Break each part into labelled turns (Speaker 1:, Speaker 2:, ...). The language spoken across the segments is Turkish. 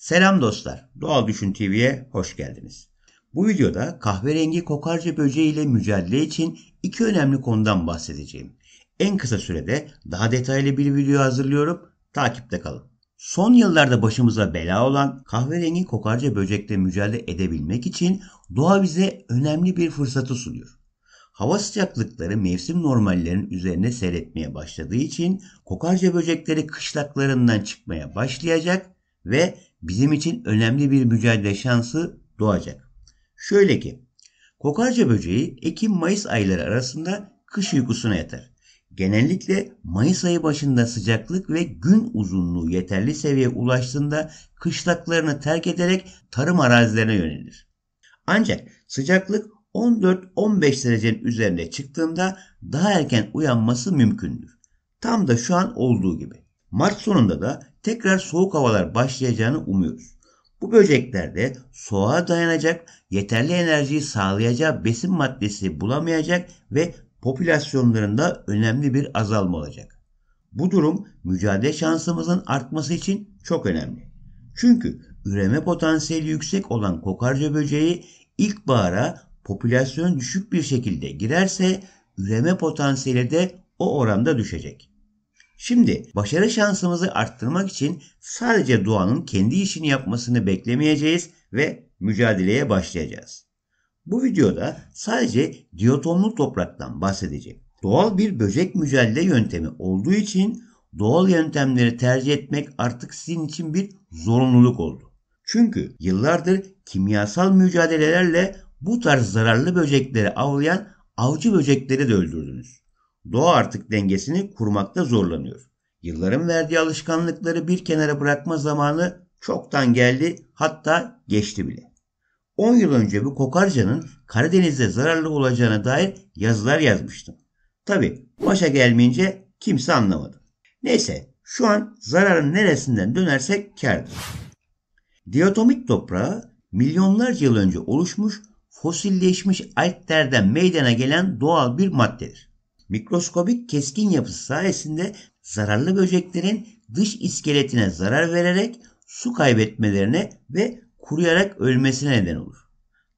Speaker 1: Selam dostlar. Doğal Düşün TV'ye hoş geldiniz. Bu videoda kahverengi kokarca böceği ile mücadele için iki önemli konudan bahsedeceğim. En kısa sürede daha detaylı bir video hazırlıyorum. Takipte kalın. Son yıllarda başımıza bela olan kahverengi kokarca böcekle mücadele edebilmek için doğa bize önemli bir fırsatı sunuyor. Hava sıcaklıkları mevsim normallerinin üzerine seyretmeye başladığı için kokarca böcekleri kışlaklarından çıkmaya başlayacak ve bizim için önemli bir mücadele şansı doğacak. Şöyle ki, kokarca böceği Ekim-Mayıs ayları arasında kış uykusuna yatar. Genellikle Mayıs ayı başında sıcaklık ve gün uzunluğu yeterli seviyeye ulaştığında kışlaklarını terk ederek tarım arazilerine yönelir. Ancak sıcaklık 14-15 derecenin üzerine çıktığında daha erken uyanması mümkündür. Tam da şu an olduğu gibi. Mart sonunda da tekrar soğuk havalar başlayacağını umuyoruz. Bu böceklerde soğuğa dayanacak, yeterli enerjiyi sağlayacağı besin maddesi bulamayacak ve popülasyonlarında önemli bir azalma olacak. Bu durum mücadele şansımızın artması için çok önemli. Çünkü üreme potansiyeli yüksek olan kokarca böceği ilkbahara popülasyon düşük bir şekilde girerse üreme potansiyeli de o oranda düşecek. Şimdi başarı şansımızı arttırmak için sadece doğanın kendi işini yapmasını beklemeyeceğiz ve mücadeleye başlayacağız. Bu videoda sadece diyotonlu topraktan bahsedeceğim. Doğal bir böcek mücadele yöntemi olduğu için doğal yöntemleri tercih etmek artık sizin için bir zorunluluk oldu. Çünkü yıllardır kimyasal mücadelelerle bu tarz zararlı böcekleri avlayan avcı böcekleri de öldürdünüz doğa artık dengesini kurmakta zorlanıyor. Yılların verdiği alışkanlıkları bir kenara bırakma zamanı çoktan geldi hatta geçti bile. 10 yıl önce bu kokarcanın Karadeniz'de zararlı olacağına dair yazılar yazmıştım. Tabi başa gelmeyince kimse anlamadı. Neyse şu an zararın neresinden dönersek kârdır. Diatomik toprağı milyonlarca yıl önce oluşmuş fosilleşmiş altlerden meydana gelen doğal bir maddedir mikroskobik keskin yapısı sayesinde zararlı böceklerin dış iskeletine zarar vererek su kaybetmelerine ve kuruyarak ölmesine neden olur.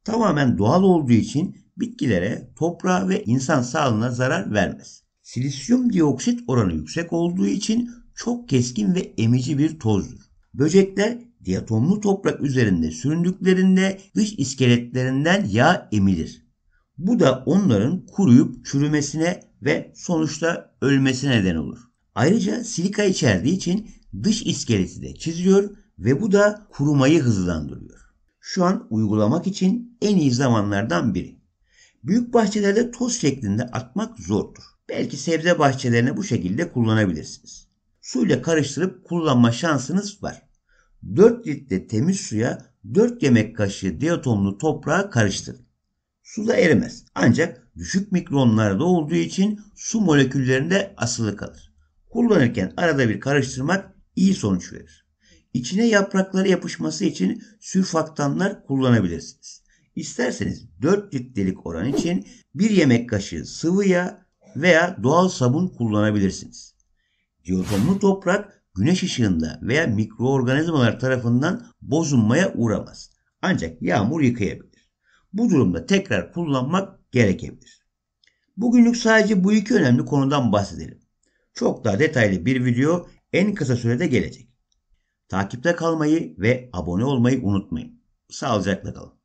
Speaker 1: Tamamen doğal olduğu için bitkilere, toprağa ve insan sağlığına zarar vermez. Silisyum dioksit oranı yüksek olduğu için çok keskin ve emici bir tozdur. Böcekler diatomlu toprak üzerinde süründüklerinde dış iskeletlerinden yağ emilir. Bu da onların kuruyup çürümesine ve sonuçta ölmesine neden olur. Ayrıca silika içerdiği için dış iskeleti de çiziyor ve bu da kurumayı hızlandırıyor. Şu an uygulamak için en iyi zamanlardan biri. Büyük bahçelerde toz şeklinde atmak zordur. Belki sebze bahçelerine bu şekilde kullanabilirsiniz. Suyla karıştırıp kullanma şansınız var. 4 litre temiz suya 4 yemek kaşığı diatomlu toprağı karıştırın suda erimez. Ancak düşük mikronlarda olduğu için su moleküllerinde asılı kalır. Kullanırken arada bir karıştırmak iyi sonuç verir. İçine yaprakları yapışması için sürfaktanlar kullanabilirsiniz. İsterseniz 4 litrelik oran için 1 yemek kaşığı sıvı yağ veya doğal sabun kullanabilirsiniz. Diyotomlu toprak güneş ışığında veya mikroorganizmalar tarafından bozulmaya uğramaz. Ancak yağmur yıkayabilir. Bu durumda tekrar kullanmak gerekebilir. Bugünlük sadece bu iki önemli konudan bahsedelim. Çok daha detaylı bir video en kısa sürede gelecek. Takipte kalmayı ve abone olmayı unutmayın. Sağlıcakla kalın.